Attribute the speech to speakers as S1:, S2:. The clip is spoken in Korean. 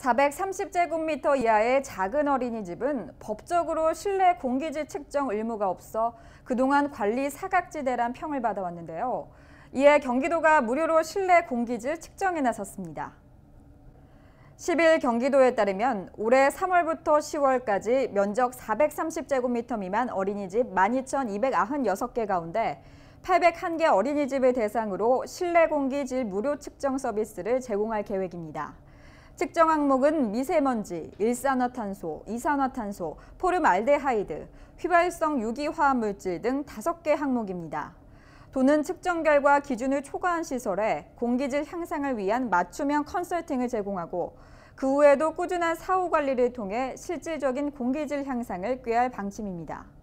S1: 430제곱미터 이하의 작은 어린이집은 법적으로 실내 공기질 측정 의무가 없어 그동안 관리 사각지대란 평을 받아왔는데요. 이에 경기도가 무료로 실내 공기질 측정에 나섰습니다. 10일 경기도에 따르면 올해 3월부터 10월까지 면적 430제곱미터 미만 어린이집 12,296개 가운데 801개 어린이집을 대상으로 실내 공기질 무료 측정 서비스를 제공할 계획입니다. 측정 항목은 미세먼지, 일산화탄소, 이산화탄소, 포름알데하이드, 휘발성 유기화합물질 등 다섯 개 항목입니다. 도는 측정 결과 기준을 초과한 시설에 공기질 향상을 위한 맞춤형 컨설팅을 제공하고 그 후에도 꾸준한 사후 관리를 통해 실질적인 공기질 향상을 꾀할 방침입니다.